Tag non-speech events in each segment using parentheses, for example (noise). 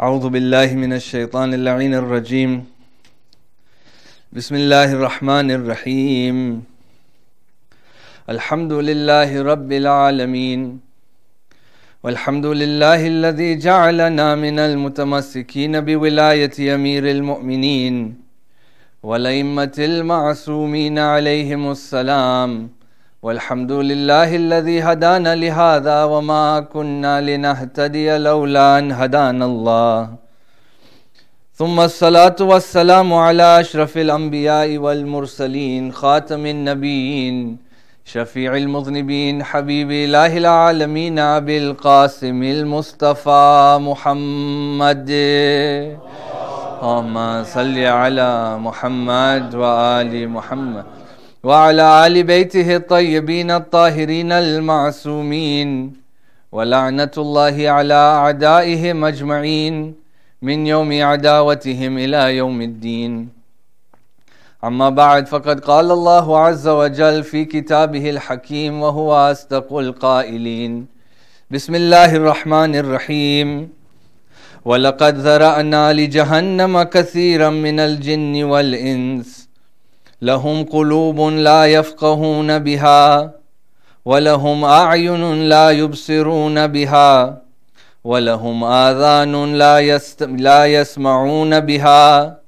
أعوذ بالله من الشيطان اللعين الرجيم بسم الله الرحمن الرحيم الحمد لله رب العالمين والحمد لله الذي جعلنا من المتمسكين بولاية أمير المؤمنين والأئمة المعصومين عليهم السلام والحمد لله الذي هدانا لهذا وما كنا لنهتدي لولا أن هدانا الله ثم الصلاة والسلام على أشرف الأنبياء والمرسلين خاتم النبيين شفيع المذنبين حبيب إله العالمين أبي القاسم المصطفى محمد اللهم صل على محمد وآل محمد وعلى آل بيته الطيبين الطاهرين المعصومين ولعنة الله على أعدائهم أجمعين من يوم عداوتهم إلى يوم الدين أما بعد فقد قال الله عز وجل في كتابه الحكيم وهو أصدق القائلين بسم الله الرحمن الرحيم ولقد ذرأنا لجهنم كثيرا من الجن والإنس لهم قلوب لا يفقهون بها ولهم أعين لا يبصرون بها ولهم آذان لا, يست... لا يسمعون بها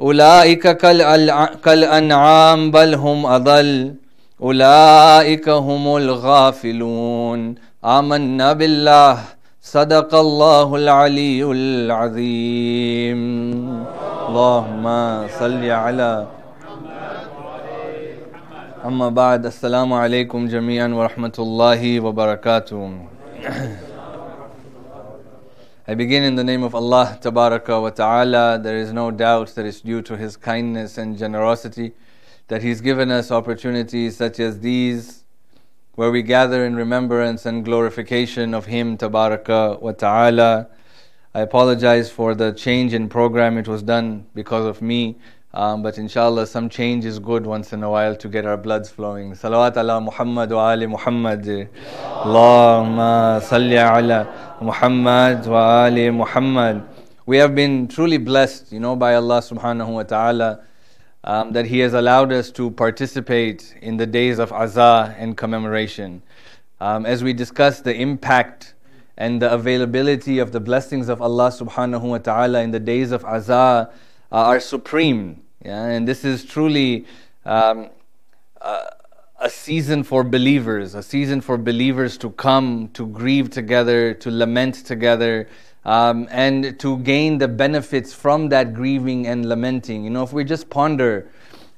أولئك كالألع... كالأنعام بل هم أضل أولئك هم الغافلون آمنا بالله صدق الله العلي العظيم اللهم صل على أما بعد السلام عليكم wa rahmatullahi wa barakatuh. I begin in the name of Allah Tabaraka wa Ta'ala. There is no doubt that it's due to His kindness and generosity that He's given us opportunities such as these where we gather in remembrance and glorification of Him Tabaraka wa Ta'ala. I apologize for the change in program. It was done because of me. Um, but inshallah, some change is good once in a while to get our bloods flowing. Salawat ala Muhammad wa ali Muhammad. Allahumma salli ala Muhammad wa ali Muhammad. We have been truly blessed, you know, by Allah subhanahu wa ta'ala um, that He has allowed us to participate in the days of Aza and commemoration. Um, as we discuss the impact and the availability of the blessings of Allah subhanahu wa ta'ala in the days of Aza, uh, are supreme. Yeah? And this is truly um, uh, a season for believers, a season for believers to come, to grieve together, to lament together. Um, and to gain the benefits from that grieving and lamenting. You know, if we just ponder,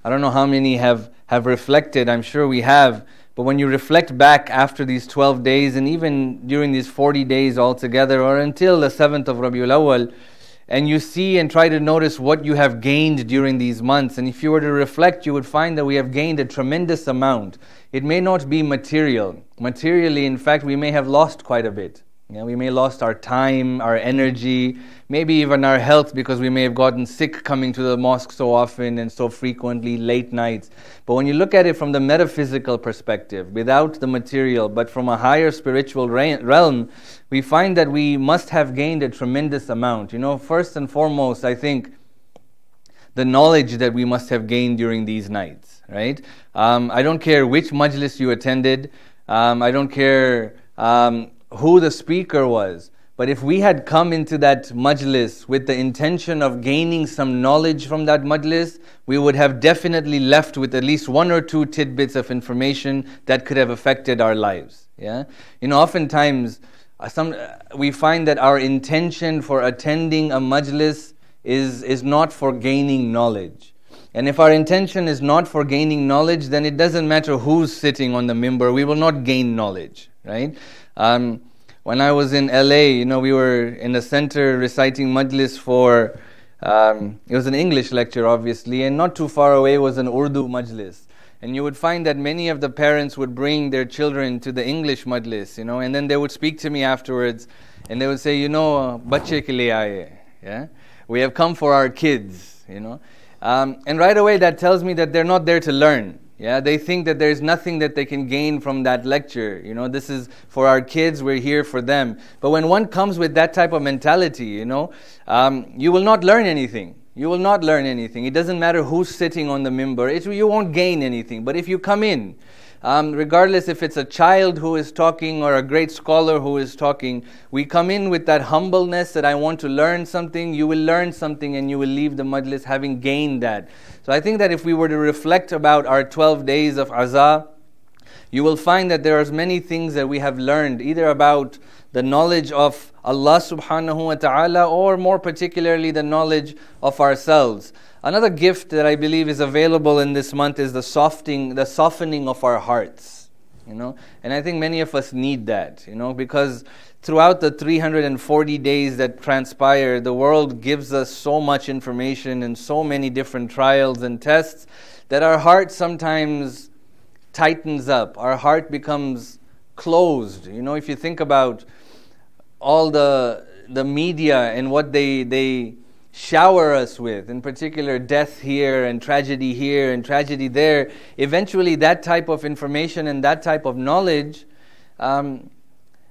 I don't know how many have, have reflected, I'm sure we have, but when you reflect back after these 12 days and even during these 40 days altogether or until the 7th of Rabiul Awal, and you see and try to notice what you have gained during these months. And if you were to reflect, you would find that we have gained a tremendous amount. It may not be material. Materially, in fact, we may have lost quite a bit. Yeah, we may have lost our time, our energy, maybe even our health because we may have gotten sick coming to the mosque so often and so frequently, late nights. But when you look at it from the metaphysical perspective, without the material, but from a higher spiritual realm, we find that we must have gained a tremendous amount. You know, first and foremost, I think the knowledge that we must have gained during these nights, right? Um, I don't care which majlis you attended, um, I don't care. Um, who the speaker was. But if we had come into that majlis with the intention of gaining some knowledge from that majlis, we would have definitely left with at least one or two tidbits of information that could have affected our lives. Yeah, you know, oftentimes uh, some uh, we find that our intention for attending a majlis is is not for gaining knowledge. And if our intention is not for gaining knowledge, then it doesn't matter who's sitting on the member, we will not gain knowledge, right? Um, when I was in LA, you know, we were in the center reciting majlis for, um, it was an English lecture, obviously, and not too far away was an Urdu majlis. And you would find that many of the parents would bring their children to the English majlis, you know, and then they would speak to me afterwards and they would say, you know, bache ke liye aaye, yeah? We have come for our kids, you know. Um, and right away that tells me that they're not there to learn. Yeah, they think that there's nothing that they can gain from that lecture. You know, this is for our kids, we're here for them. But when one comes with that type of mentality, you know, um, you will not learn anything. You will not learn anything. It doesn't matter who's sitting on the member, you won't gain anything. But if you come in um, regardless if it's a child who is talking or a great scholar who is talking, we come in with that humbleness that I want to learn something, you will learn something, and you will leave the majlis having gained that. So I think that if we were to reflect about our 12 days of azah, you will find that there are many things that we have learned, either about the knowledge of Allah subhanahu wa ta'ala or more particularly the knowledge of ourselves. Another gift that I believe is available in this month is the softening, the softening of our hearts. You know, and I think many of us need that. You know, because throughout the 340 days that transpire, the world gives us so much information and so many different trials and tests that our heart sometimes tightens up. Our heart becomes closed. You know, if you think about all the the media and what they they shower us with, in particular death here and tragedy here and tragedy there, eventually that type of information and that type of knowledge, um,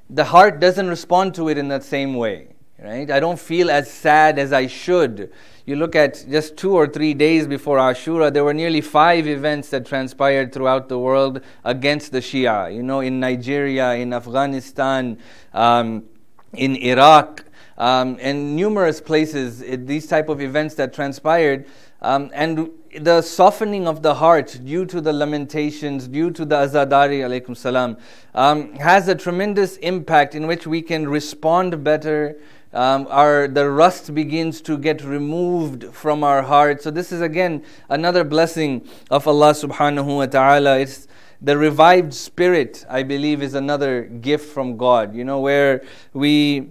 the heart doesn't respond to it in that same way. Right? I don't feel as sad as I should. You look at just two or three days before Ashura, there were nearly five events that transpired throughout the world against the Shia. You know, in Nigeria, in Afghanistan, um, in Iraq, um, numerous places, it, these type of events that transpired, um, and the softening of the heart due to the lamentations, due to the azadari, alaikum salam, um, has a tremendous impact in which we can respond better. Um, our, the rust begins to get removed from our heart. So this is again another blessing of Allah subhanahu wa ta'ala. It's the revived spirit, I believe, is another gift from God, you know, where we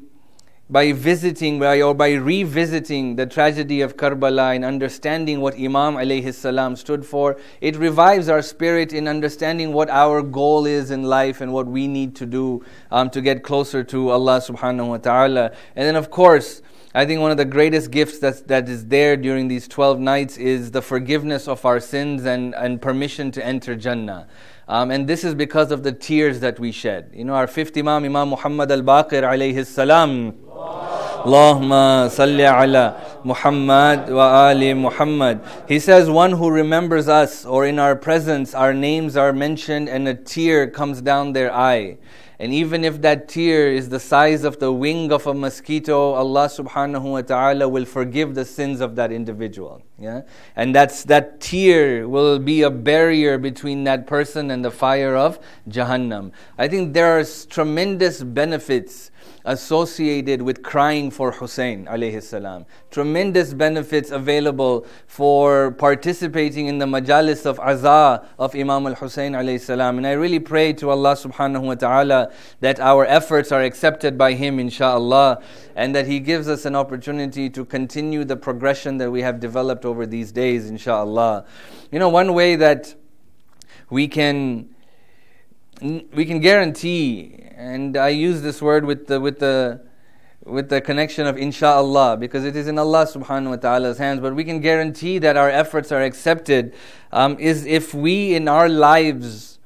by visiting by, or by revisiting the tragedy of Karbala and understanding what Imam alayhi salam stood for, it revives our spirit in understanding what our goal is in life and what we need to do um, to get closer to Allah subhanahu wa ta'ala. And then, of course, I think one of the greatest gifts that's, that is there during these 12 nights is the forgiveness of our sins and, and permission to enter Jannah. Um, and this is because of the tears that we shed. You know, our fifth Imam, Imam Muhammad al Baqir alayhi salam. Allahumma salli ala Muhammad wa ali Muhammad. He says, One who remembers us or in our presence, our names are mentioned and a tear comes down their eye. And even if that tear is the size of the wing of a mosquito, Allah subhanahu wa ta'ala will forgive the sins of that individual. Yeah? And that's, that tear will be a barrier between that person and the fire of Jahannam. I think there are tremendous benefits associated with crying for Hussein alayhi salam. Tremendous benefits available for participating in the majalis of azah of Imam al-Hussein alayhi salam. And I really pray to Allah subhanahu wa ta'ala that our efforts are accepted by him inshallah and that he gives us an opportunity to continue the progression that we have developed over these days inshallah. You know, one way that we can we can guarantee, and I use this word with the, with the, with the connection of insha'Allah, because it is in Allah subhanahu wa ta'ala's hands, but we can guarantee that our efforts are accepted, um, is if we in our lives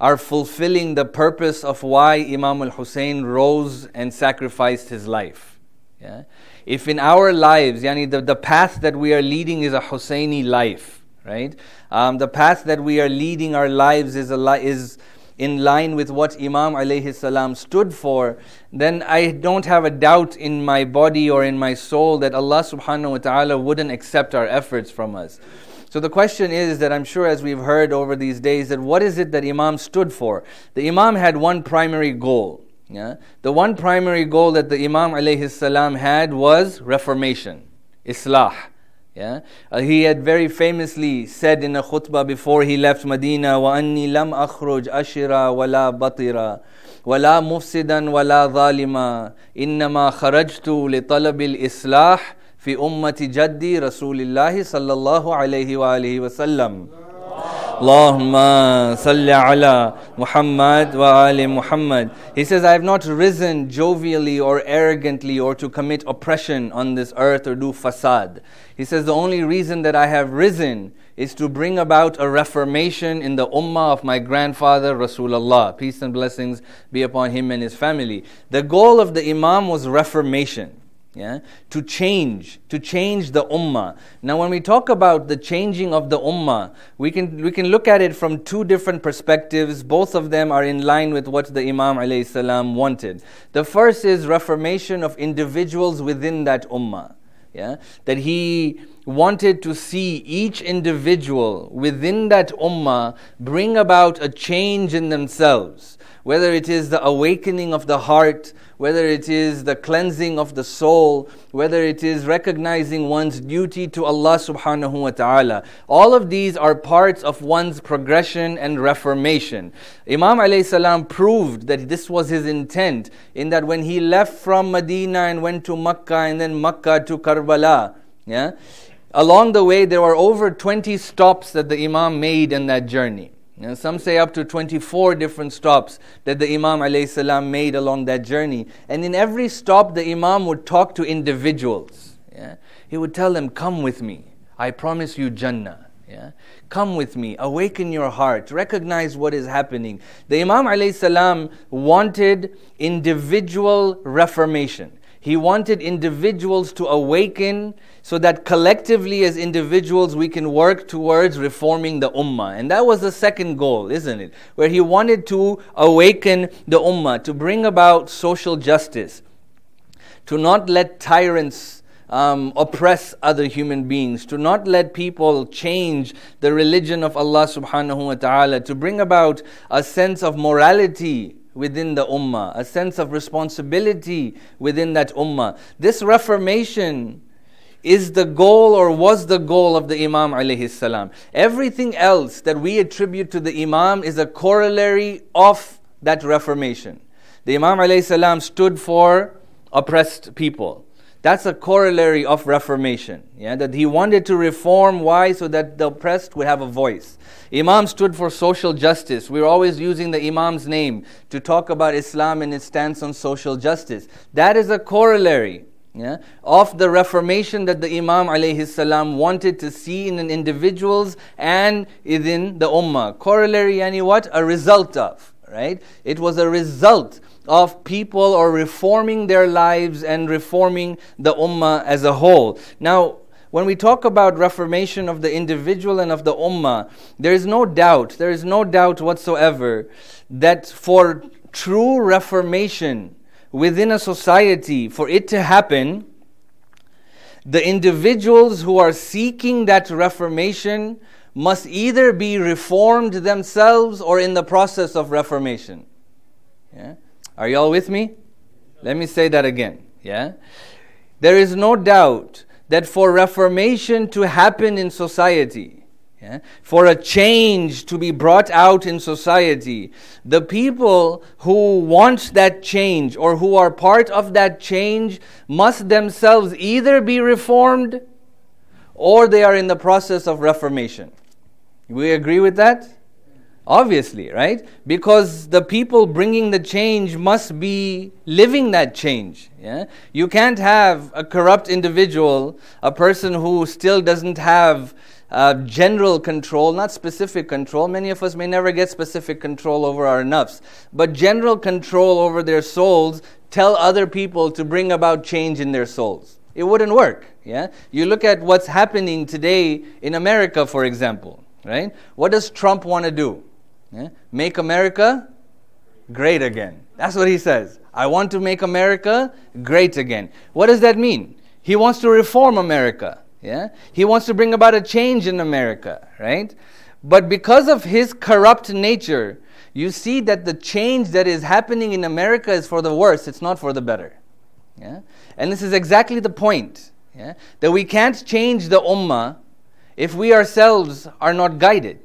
are fulfilling the purpose of why Imam al Hussein rose and sacrificed his life. Yeah? If in our lives, yani the, the path that we are leading is a Husseini life, right? Um, the path that we are leading our lives is a li- is in line with what Imam alayhi salam stood for, then I don't have a doubt in my body or in my soul that Allah subhanahu wa ta'ala wouldn't accept our efforts from us. So the question is that I'm sure as we've heard over these days that what is it that Imam stood for? The Imam had one primary goal. Yeah? The one primary goal that the Imam alayhi salam had was reformation, islah yeah? Uh, he had very famously said in a khutbah before he left Medina, وَأَنِّي لَمْ أَخْرُجْ أَشِرَا وَلَا بَطِرَا وَلَا مُفْسِدًا وَلَا ظَالِمًا إِنَّمَا خَرَجْتُ لِطَلَبِ الْإِصْلَاحِ فِي أُمَّةِ جَدِّي رَسُولِ اللَّهِ صَلَّى اللَّهُ عَلَيْهِ وَآلِهِ وَسَلَّمَ Allahumma salli ala Muhammad wa ali Muhammad. He says, I have not risen jovially or arrogantly or to commit oppression on this earth or do fasad. He says, The only reason that I have risen is to bring about a reformation in the ummah of my grandfather Rasulullah. Peace and blessings be upon him and his family. The goal of the Imam was reformation yeah, to change, to change the ummah. Now, when we talk about the changing of the ummah, we can, we can look at it from two different perspectives. Both of them are in line with what the Imam ﷺ wanted. The first is reformation of individuals within that ummah. Yeah, that he wanted to see each individual within that ummah bring about a change in themselves, whether it is the awakening of the heart, whether it is the cleansing of the soul, whether it is recognizing one's duty to Allah subhanahu wa ta'ala. All of these are parts of one's progression and reformation. Imam alayhi salam proved that this was his intent in that when he left from Medina and went to Makkah and then Makkah to Karbala, yeah, Along the way, there were over 20 stops that the Imam made in that journey. some say up to 24 different stops that the Imam ﷺ made along that journey. And in every stop, the Imam would talk to individuals. Yeah? He would tell them, Come with me. I promise you Jannah. Yeah? Come with me, awaken your heart, recognize what is happening. The Imam ﷺ wanted individual reformation. He wanted individuals to awaken so that collectively, as individuals, we can work towards reforming the ummah. And that was the second goal, isn't it? Where he wanted to awaken the ummah, to bring about social justice, to not let tyrants. Um, oppress other human beings, to not let people change the religion of Allah subhanahu wa ta'ala, to bring about a sense of morality within the ummah, a sense of responsibility within that ummah. This reformation is the goal or was the goal of the Imam alayhi salam. Everything else that we attribute to the Imam is a corollary of that reformation. The Imam alayhi salam stood for oppressed people. That's a corollary of reformation. Yeah, that he wanted to reform. Why? So that the oppressed would have a voice. Imam stood for social justice. We're always using the Imam's name to talk about Islam and its stance on social justice. That is a corollary yeah, of the reformation that the Imam alayhi wanted to see in an individuals and within the ummah. Corollary, any what? A result of, right? It was a result of people or reforming their lives and reforming the ummah as a whole. Now, when we talk about reformation of the individual and of the ummah, there is no doubt, there is no doubt whatsoever that for true reformation within a society, for it to happen, the individuals who are seeking that reformation must either be reformed themselves or in the process of reformation. Yeah? Are y'all with me? Let me say that again. Yeah? There is no doubt that for reformation to happen in society, yeah, for a change to be brought out in society, the people who want that change or who are part of that change must themselves either be reformed or they are in the process of reformation. We agree with that? Obviously, right? Because the people bringing the change must be living that change. Yeah? You can't have a corrupt individual, a person who still doesn't have uh, general control, not specific control. Many of us may never get specific control over our nafs, but general control over their souls tell other people to bring about change in their souls. It wouldn't work. Yeah? You look at what's happening today in America, for example, right? What does Trump want to do? Yeah? Make America great again. That's what he says. I want to make America great again. What does that mean? He wants to reform America. Yeah? He wants to bring about a change in America, right? But because of his corrupt nature, you see that the change that is happening in America is for the worse, it's not for the better. Yeah? And this is exactly the point yeah? that we can't change the ummah if we ourselves are not guided.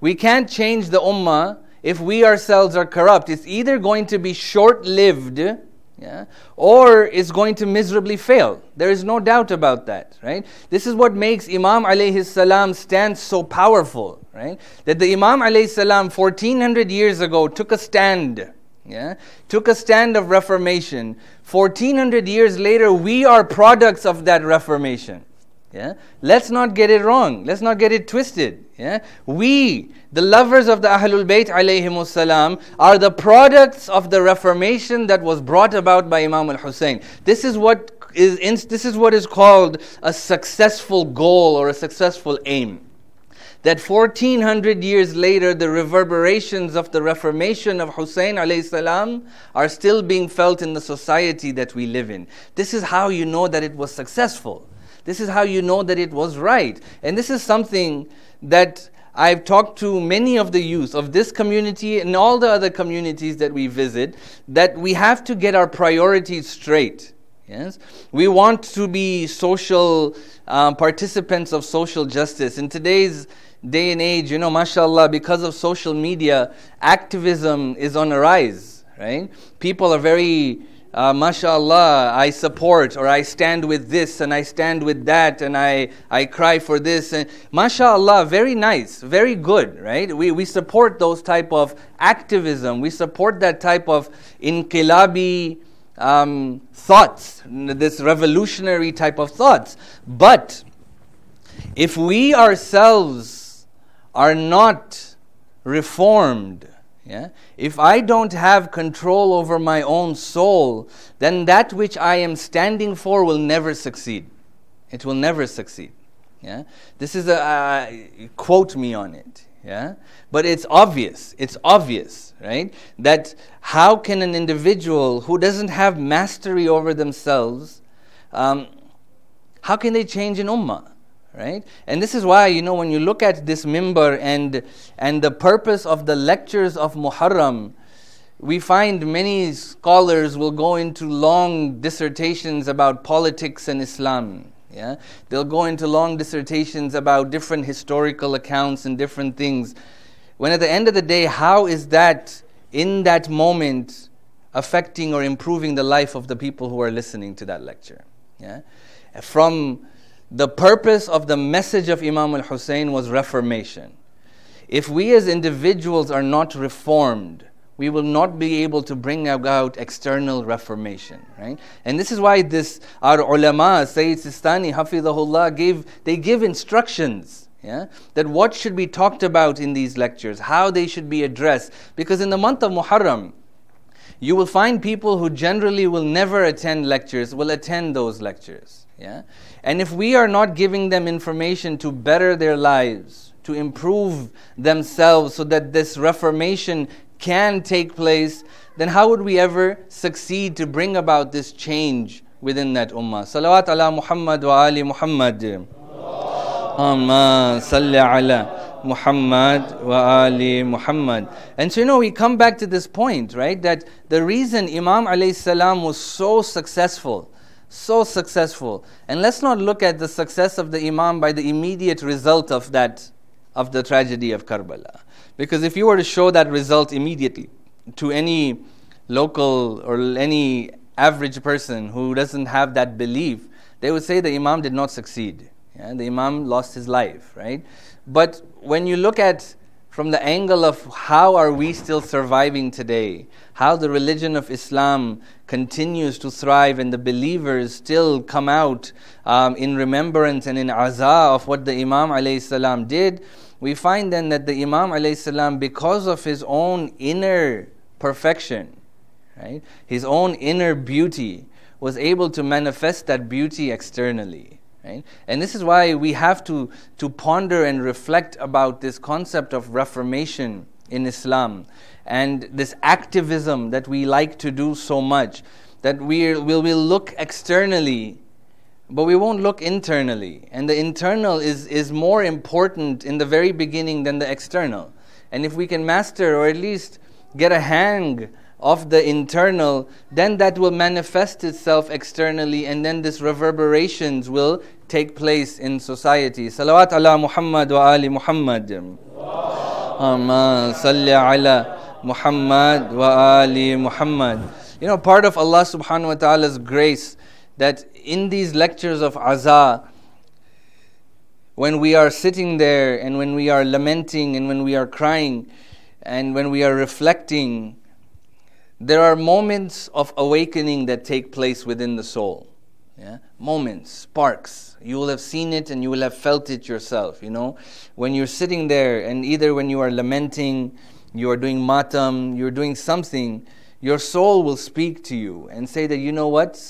We can't change the ummah if we ourselves are corrupt. It's either going to be short lived yeah, or it's going to miserably fail. There is no doubt about that, right? This is what makes Imam alayhi salam stand so powerful, right? That the Imam alayhi salam 1400 years ago took a stand. Yeah, took a stand of reformation. 1400 years later, we are products of that reformation. Yeah? Let's not get it wrong. Let's not get it twisted. Yeah? We, the lovers of the Ahlul Bayt alayhimussalam, are the products of the reformation that was brought about by Imam al-Hussein. This is what is in, this is what is called a successful goal or a successful aim. That 1400 years later, the reverberations of the reformation of Hussein salam are still being felt in the society that we live in. This is how you know that it was successful. This is how you know that it was right. And this is something that I've talked to many of the youth of this community and all the other communities that we visit that we have to get our priorities straight. Yes, we want to be social um, participants of social justice. In today's day and age, you know, mashallah, because of social media, activism is on the rise. Right? People are very uh, mashallah, I support or I stand with this and I stand with that and I, I cry for this. And mashallah, very nice, very good, right? We, we support those type of activism. We support that type of inkilabi um, thoughts, this revolutionary type of thoughts. But if we ourselves are not reformed, yeah? If I don't have control over my own soul, then that which I am standing for will never succeed. It will never succeed. Yeah? This is a uh, quote me on it. Yeah? But it's obvious. It's obvious, right? That how can an individual who doesn't have mastery over themselves, um, how can they change an ummah? right and this is why you know when you look at this member and and the purpose of the lectures of muharram we find many scholars will go into long dissertations about politics and islam yeah they'll go into long dissertations about different historical accounts and different things when at the end of the day how is that in that moment affecting or improving the life of the people who are listening to that lecture yeah from the purpose of the message of Imam al Hussein was reformation. If we as individuals are not reformed, we will not be able to bring about external reformation, right? And this is why this our ulama, Sayyid Sistani, Hafidahullah, gave they give instructions. Yeah? That what should be talked about in these lectures, how they should be addressed. Because in the month of Muharram, you will find people who generally will never attend lectures will attend those lectures. Yeah? And if we are not giving them information to better their lives, to improve themselves so that this reformation can take place, then how would we ever succeed to bring about this change within that ummah? Salawat ala Muhammad wa ali Muhammad. ala Muhammad wa ali Muhammad. And so you know we come back to this point, right? That the reason Imam alayhi salam was so successful so successful. And let's not look at the success of the Imam by the immediate result of that, of the tragedy of Karbala. Because if you were to show that result immediately to any local or any average person who doesn't have that belief, they would say the Imam did not succeed. Yeah? The Imam lost his life, right? But when you look at from the angle of how are we still surviving today, how the religion of Islam continues to thrive and the believers still come out um, in remembrance and in aza of what the Imam alayhi did, we find then that the Imam alayhi because of his own inner perfection, right, his own inner beauty, was able to manifest that beauty externally. Right? And this is why we have to, to ponder and reflect about this concept of reformation in Islam and this activism that we like to do so much, that we will we'll look externally, but we won't look internally. And the internal is, is more important in the very beginning than the external. And if we can master or at least get a hang of the internal, then that will manifest itself externally, and then these reverberations will take place in society. Salawat ala Muhammad wa ali Muhammad. Salli ala Muhammad wa ali Muhammad. You know, part of Allah subhanahu wa ta'ala's grace that in these lectures of azah, when we are sitting there and when we are lamenting and when we are crying and when we are reflecting, there are moments of awakening that take place within the soul. Yeah? Moments, sparks. You will have seen it and you will have felt it yourself. You know, when you're sitting there and either when you are lamenting, you are doing matam, you're doing something, your soul will speak to you and say that you know what,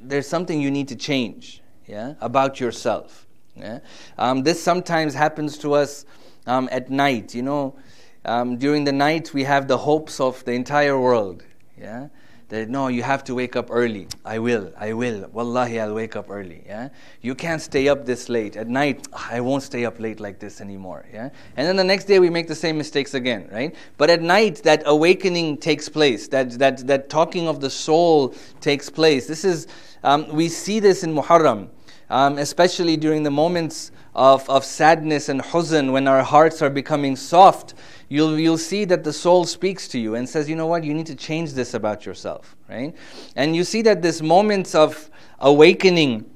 there's something you need to change. Yeah, about yourself. Yeah? Um, this sometimes happens to us um, at night. You know, um, during the night we have the hopes of the entire world yeah? That no, you have to wake up early. I will, I will. Wallahi, I'll wake up early. Yeah? You can't stay up this late. At night, ah, I won't stay up late like this anymore. Yeah? And then the next day we make the same mistakes again, right? But at night that awakening takes place, that that that talking of the soul takes place. This is um, we see this in Muharram. Um, especially during the moments of, of sadness and huzn when our hearts are becoming soft you'll, you'll see that the soul speaks to you and says, you know what, you need to change this about yourself, right? And you see that this moments of awakening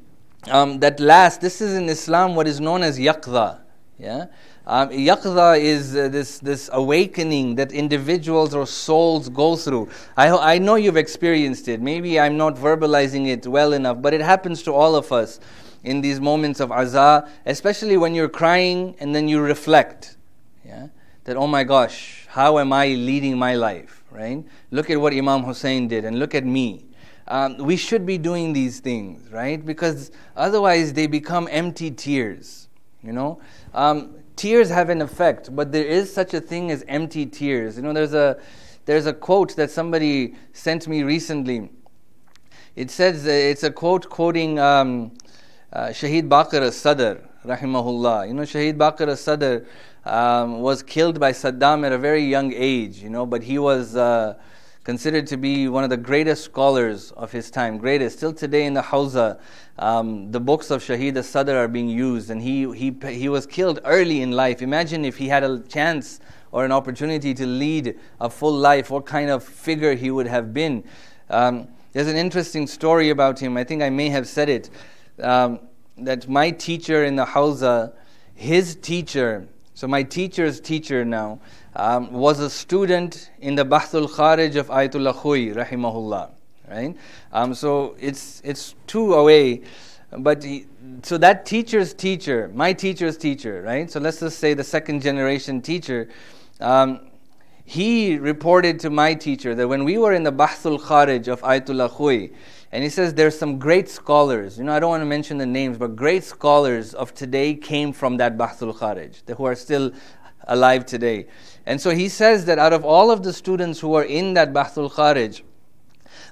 um, that last, this is in Islam what is known as yaqda, yeah? Um, yaqda is uh, this, this awakening that individuals or souls go through. I, I know you've experienced it. Maybe I'm not verbalizing it well enough, but it happens to all of us in these moments of azah, especially when you're crying and then you reflect. Yeah? that, oh my gosh, how am I leading my life, right? Look at what Imam Hussein did and look at me. Um, we should be doing these things, right? Because otherwise they become empty tears, you know? Um, tears have an effect, but there is such a thing as empty tears. You know, there's a, there's a quote that somebody sent me recently. It says, it's a quote quoting um, uh, Shahid Baqir al-Sadr, rahimahullah. You know, Shahid Baqir al-Sadr, um, was killed by Saddam at a very young age, you know, but he was uh, considered to be one of the greatest scholars of his time, greatest. Still today in the Hausa, um, the books of Shahid al-Sadr are being used, and he, he, he was killed early in life. Imagine if he had a chance or an opportunity to lead a full life, what kind of figure he would have been. Um, there's an interesting story about him. I think I may have said it. Um, that my teacher in the Hausa, his teacher so my teacher's teacher now um, was a student in the Bahthul Kharij of Ayatollah Khoi, rahimahullah. Right? Um, so it's, it's two away. But he, so that teacher's teacher, my teacher's teacher, right? So let's just say the second generation teacher, um, he reported to my teacher that when we were in the Bahthul Kharij of Ayatollah Khoi, and he says there's some great scholars, you know, I don't want to mention the names, but great scholars of today came from that Bahthul Kharij, who are still alive today. And so he says that out of all of the students who were in that Bahthul Kharij,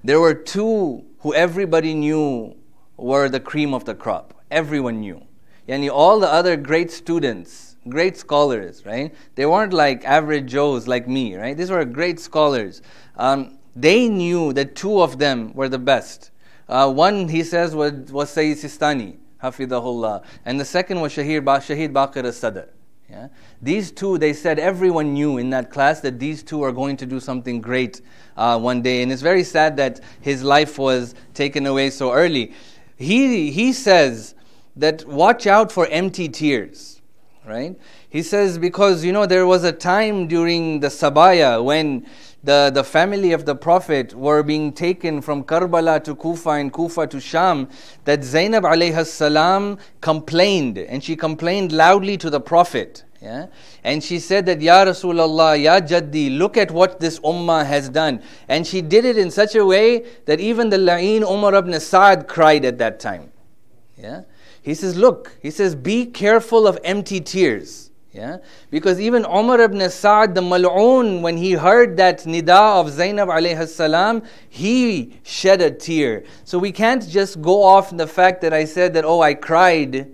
there were two who everybody knew were the cream of the crop. Everyone knew. and all the other great students, great scholars, right? They weren't like average Joes like me, right? These were great scholars. Um, they knew that two of them were the best. Uh, one, he says, was, was Sayyid Sistani, Hafidahullah, and the second was Shahid, ba- Shahid Baqir as Sadr. Yeah? These two, they said, everyone knew in that class that these two are going to do something great uh, one day. And it's very sad that his life was taken away so early. He, he says that watch out for empty tears, right? He says, because, you know, there was a time during the Sabaya when the, the family of the Prophet were being taken from Karbala to Kufa and Kufa to Sham, that Zainab alayhi salam complained and she complained loudly to the Prophet. Yeah? And she said that, Ya Rasulullah, Ya Jaddi, look at what this ummah has done. And she did it in such a way that even the La'in Umar ibn Sa'ad cried at that time. Yeah? He says, Look, he says, be careful of empty tears. Yeah? Because even Umar ibn Sa'd, the Mal'oon, when he heard that nida of Zainab alayhi salam, he shed a tear. So we can't just go off the fact that I said that, oh, I cried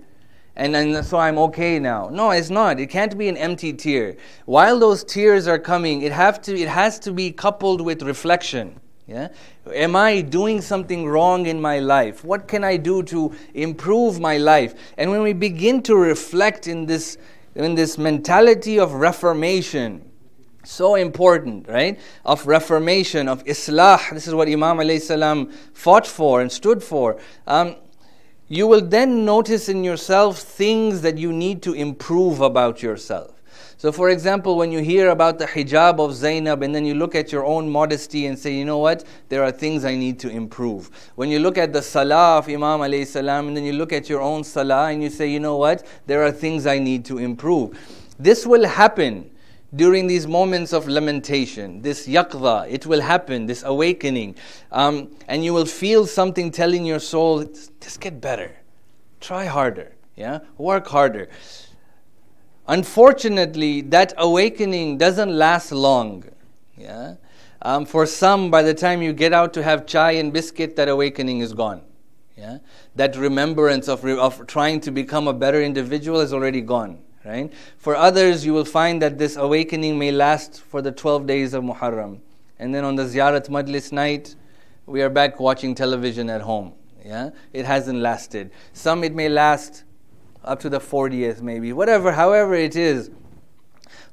and, and so I'm okay now. No, it's not. It can't be an empty tear. While those tears are coming, it, have to, it has to be coupled with reflection. Yeah? Am I doing something wrong in my life? What can I do to improve my life? And when we begin to reflect in this in this mentality of reformation, so important, right? Of reformation, of islah. This is what Imam salam fought for and stood for. Um, you will then notice in yourself things that you need to improve about yourself. So, for example, when you hear about the hijab of Zainab and then you look at your own modesty and say, you know what, there are things I need to improve. When you look at the salah of Imam alayhi salam and then you look at your own salah and you say, you know what, there are things I need to improve. This will happen during these moments of lamentation, this yaqdha, it will happen, this awakening. Um, and you will feel something telling your soul, just get better, try harder, yeah, work harder. Unfortunately, that awakening doesn't last long. Yeah? Um, for some, by the time you get out to have chai and biscuit, that awakening is gone. Yeah? That remembrance of, re- of trying to become a better individual is already gone. Right? For others, you will find that this awakening may last for the 12 days of Muharram. And then on the Ziyarat Madlis night, we are back watching television at home. Yeah? It hasn't lasted. Some it may last up to the 40th, maybe, whatever, however it is,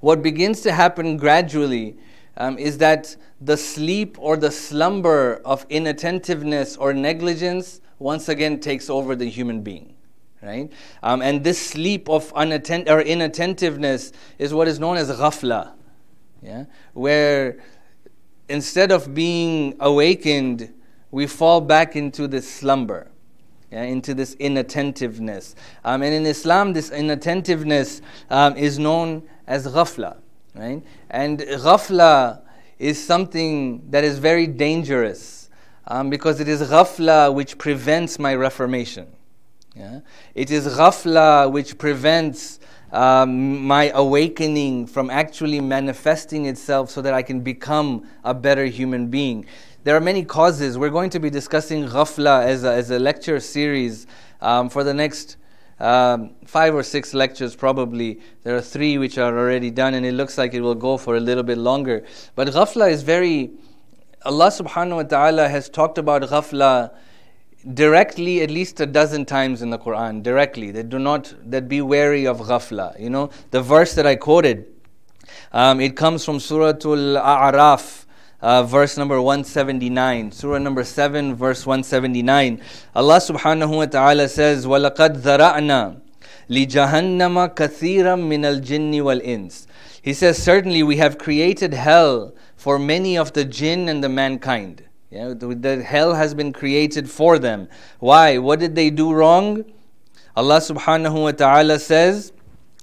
what begins to happen gradually um, is that the sleep or the slumber of inattentiveness or negligence once again takes over the human being right um, and this sleep of unatten- or inattentiveness is what is known as ghafla yeah where instead of being awakened we fall back into this slumber yeah, into this inattentiveness. Um, and in Islam, this inattentiveness um, is known as ghafla. Right? And ghafla is something that is very dangerous um, because it is ghafla which prevents my reformation. Yeah? It is ghafla which prevents um, my awakening from actually manifesting itself so that I can become a better human being. There are many causes. We're going to be discussing ghafla as a, as a lecture series um, for the next um, five or six lectures probably. There are three which are already done, and it looks like it will go for a little bit longer. But ghafla is very. Allah subhanahu wa ta'ala has talked about ghafla directly at least a dozen times in the Quran. Directly. That do not, that be wary of ghafla. You know, the verse that I quoted, um, it comes from Surah al A'raf uh, verse number 179. Surah number 7, verse 179. Allah subhanahu wa ta'ala says, وَلَقَدْ ذَرَعْنَا min al مِنَ wal ins." He says, certainly we have created hell for many of the jinn and the mankind. Yeah, the, hell has been created for them. Why? What did they do wrong? Allah subhanahu wa ta'ala says,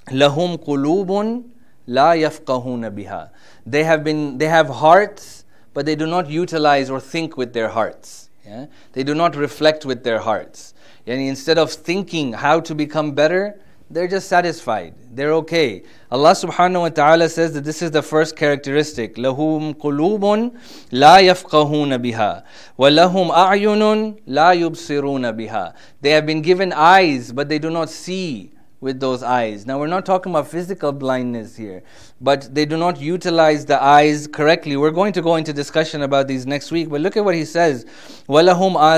"Lahum kulubun la يَفْقَهُونَ بِهَا They have been, they have hearts but they do not utilize or think with their hearts. Yeah? They do not reflect with their hearts. And instead of thinking how to become better, they're just satisfied. They're okay. Allah subhanahu wa ta'ala says that this is the first characteristic. لَهُمْ قُلُوبٌ لَا يَفْقَهُونَ بِهَا وَلَهُمْ a'yunun la يُبْصِرُونَ biha. They have been given eyes, but they do not see with those eyes. Now, we're not talking about physical blindness here, but they do not utilize the eyes correctly. We're going to go into discussion about these next week, but look at what he says. They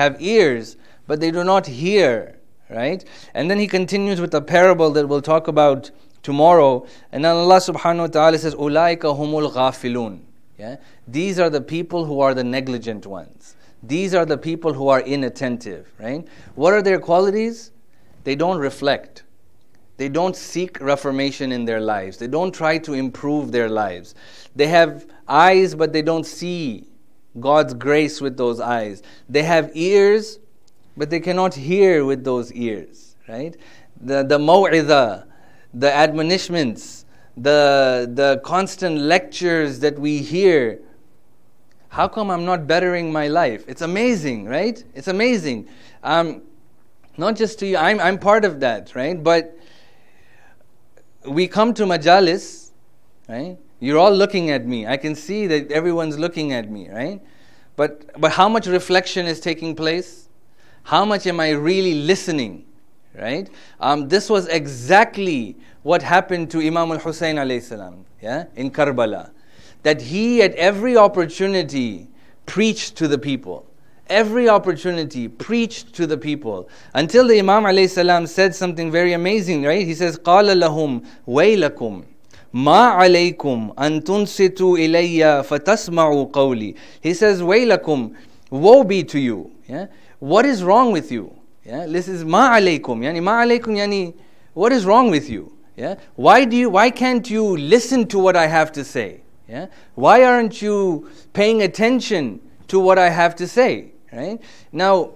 have ears, but they do not hear, right? And then he continues with a parable that we'll talk about tomorrow. And then Allah subhanahu wa ta'ala says, "Ulaika humul الْغَافِلُونَ yeah? These are the people who are the negligent ones. These are the people who are inattentive, right? What are their qualities? They don't reflect. They don't seek reformation in their lives. They don't try to improve their lives. They have eyes, but they don't see God's grace with those eyes. They have ears, but they cannot hear with those ears, right? The, the maw'idah, the admonishments, the, the constant lectures that we hear how come I'm not bettering my life? It's amazing, right? It's amazing. Um, not just to you, I'm, I'm part of that, right? But we come to Majalis, right? You're all looking at me. I can see that everyone's looking at me, right? But, but how much reflection is taking place? How much am I really listening, right? Um, this was exactly what happened to Imam al Hussein, salam, yeah, in Karbala that he at every opportunity preached to the people. Every opportunity preached to the people. Until the Imam salam said something very amazing, right? He says, قَالَ لَهُمْ وَيْلَكُمْ ما عليكم أن تنصتوا إلي فتسمعوا قولي. He says, ويلكم, woe be to you. Yeah? What is wrong with you? Yeah? This is ma Ya ni ma Ya ni. what is wrong with you? Yeah? Why do you why can't you listen to what I have to say? Yeah? Why aren't you paying attention to what I have to say? Right? Now,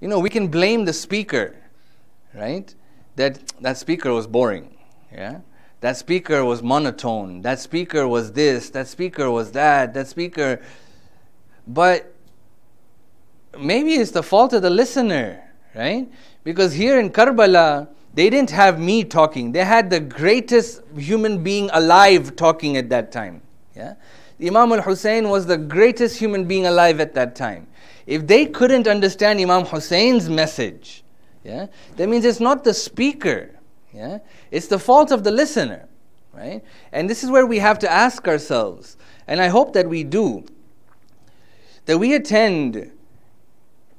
you know, we can blame the speaker, right? That that speaker was boring. Yeah? That speaker was monotone. That speaker was this, that speaker was that, that speaker but maybe it's the fault of the listener, right? Because here in Karbala, they didn't have me talking. They had the greatest human being alive talking at that time. Yeah? Imam al Hussein was the greatest human being alive at that time. If they couldn't understand Imam Hussein's message, yeah, that means it's not the speaker, yeah, it's the fault of the listener, right? And this is where we have to ask ourselves, and I hope that we do, that we attend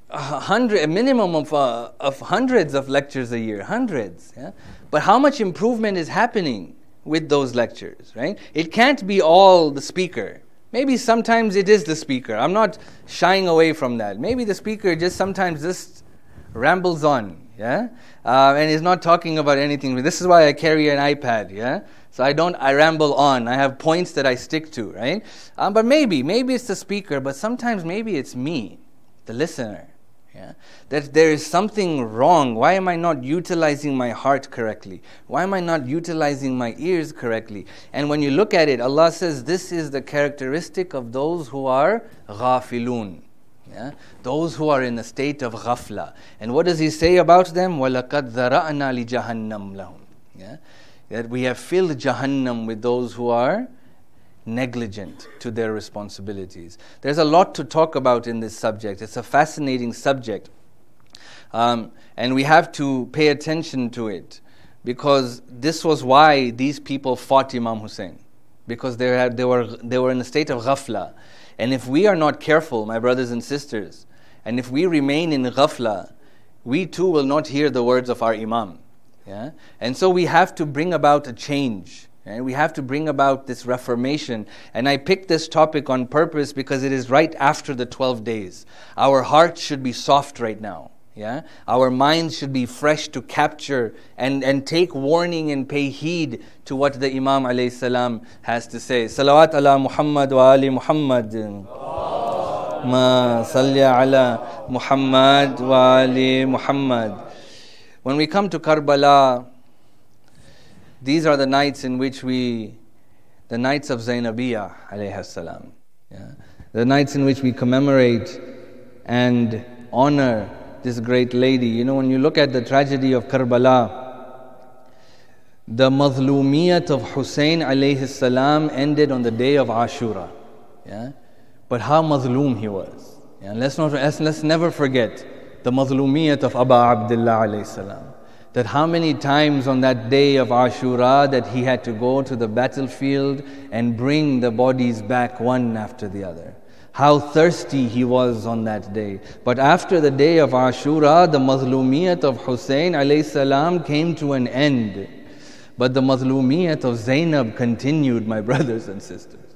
a hundred, a minimum of, uh, of hundreds of lectures a year, hundreds. Yeah? But how much improvement is happening with those lectures, right? It can't be all the speaker. Maybe sometimes it is the speaker. I'm not shying away from that. Maybe the speaker just sometimes just rambles on, yeah, uh, and is not talking about anything. This is why I carry an iPad, yeah. So I don't, I ramble on. I have points that I stick to, right? Um, but maybe, maybe it's the speaker, but sometimes maybe it's me, the listener yeah? That there is something wrong. Why am I not utilizing my heart correctly? Why am I not utilizing my ears correctly? And when you look at it, Allah says this is the characteristic of those who are ghafilun. Yeah? Those who are in a state of ghafla. And what does He say about them? وَلَقَدْ ذَرَأْنَا لِجَهَنَّمْ لَهُمْ yeah? That we have filled Jahannam with those who are negligent to their responsibilities. There's a lot to talk about in this subject. It's a fascinating subject. Um, and we have to pay attention to it because this was why these people fought Imam Hussein because they, had, they, were, they were in a state of ghafla. And if we are not careful, my brothers and sisters, and if we remain in ghafla, we too will not hear the words of our Imam. Yeah? And so we have to bring about a change. And we have to bring about this reformation. And I picked this topic on purpose because it is right after the 12 days. Our hearts should be soft right now. Yeah? Our minds should be fresh to capture and, and take warning and pay heed to what the Imam salam has to say. Salawat ala Muhammad wa ali Muhammad. Ma salli ala Muhammad wa ali Muhammad. When we come to Karbala, these are the nights in which we, the nights of Zainabiyya alayhi salam, yeah? the nights in which we commemorate and honor this great lady. You know, when you look at the tragedy of Karbala, the mazlumiyat of Hussein alayhi salam ended on the day of Ashura. Yeah? But how mazlum he was. Yeah? Let's, not, let's, let's never forget the mazlumiyat of Aba Abdullah alayhi salam that how many times on that day of Ashura that he had to go to the battlefield and bring the bodies back one after the other. How thirsty he was on that day. But after the day of Ashura, the mazlumiyat of Hussein salam came to an end. But the mazlumiyat of Zainab continued, my (laughs) brothers and sisters.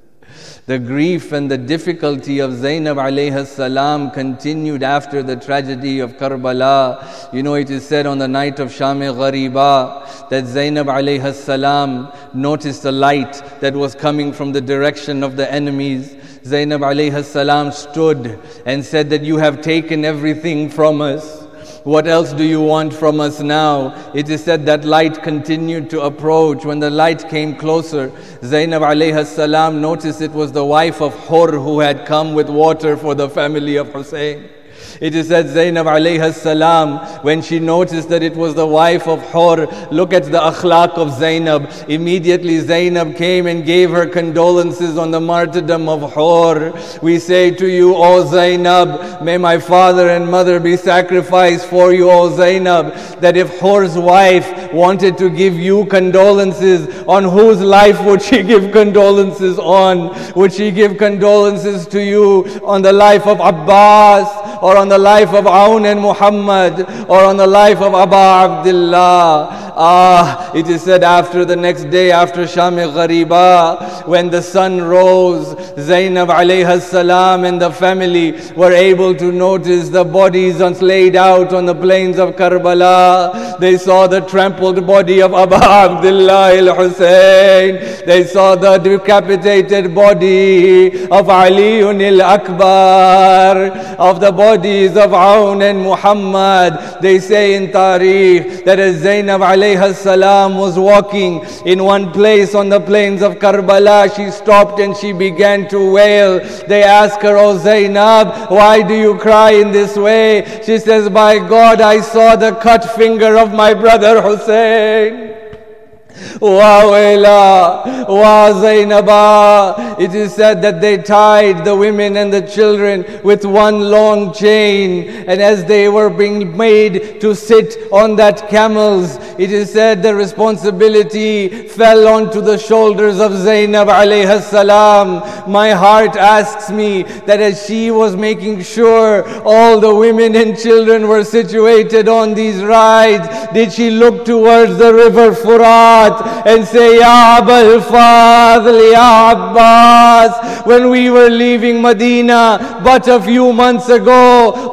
The grief and the difficulty of Zainab alayhi salam continued after the tragedy of Karbala. You know, it is said on the night of Shami e Ghariba that Zainab alayhi salam noticed a light that was coming from the direction of the enemies. Zainab alayhi salam stood and said that you have taken everything from us. What else do you want from us now? It is said that light continued to approach. When the light came closer, Zainab salam noticed it was the wife of Hur who had come with water for the family of Hussein. It is said Zainab alayhi salam, when she noticed that it was the wife of Hur, look at the akhlaq of Zainab. Immediately Zainab came and gave her condolences on the martyrdom of Hur. We say to you, O Zainab, may my father and mother be sacrificed for you, O Zainab, that if Hur's wife wanted to give you condolences, on whose life would she give condolences on? Would she give condolences to you on the life of Abbas? or on the life of Aun and Muhammad or on the life of Aba Abdullah Ah, it is said after the next day, after Shami Ghariba, when the sun rose, Zainab alayhi salam and the family were able to notice the bodies laid out on the plains of Karbala. They saw the trampled body of Abu Abdullah al Hussein. They saw the decapitated body of Ali al Akbar, of the bodies of Aun and Muhammad. They say in Tarikh that as Zainab alayhi alayhi salam was walking in one place on the plains of Karbala. She stopped and she began to wail. They asked her, O oh Zainab, why do you cry in this way? She says, By God, I saw the cut finger of my brother Hussein. wa wa wa Zainaba it is said that they tied the women and the children with one long chain. And as they were being made to sit on that camels, it is said the responsibility fell onto the shoulders of Zainab alayhi salam. My heart asks me that as she was making sure all the women and children were situated on these rides, did she look towards the river Furat and say, Ya Abul Fadl, Ya Abbas? Abbas when we were leaving Medina but a few months ago.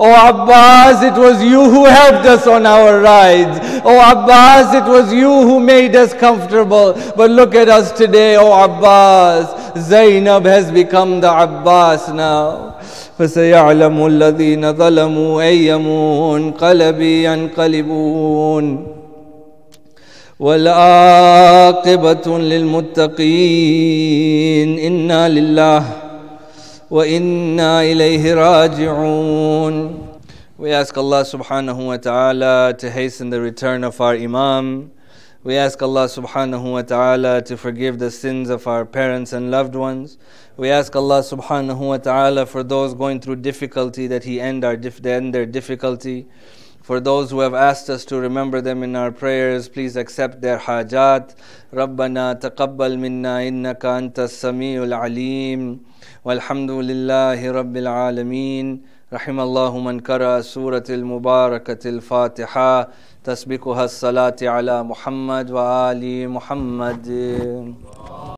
Oh Abbas, it was you who helped us on our rides. Oh Abbas, it was you who made us comfortable. But look at us today, oh Abbas. Zainab has become the Abbas now. فسيعلم الذين ظلموا أي منقلب ينقلبون والعاقبة للمتقين إنا لله وإنا إليه راجعون We ask Allah subhanahu wa ta'ala to hasten the return of our Imam. We ask Allah subhanahu wa ta'ala to forgive the sins of our parents and loved ones. We ask Allah subhanahu wa ta'ala for those going through difficulty that He end, our end their difficulty. For those who have asked us to remember them in our prayers, please accept their hajat. ربنا تقبل منا إنك أنت السميع العليم والحمد لله رب العالمين رحم الله من قرأ سورة المباركة الفاتحة تسبقها الصلاة على محمد وآل محمد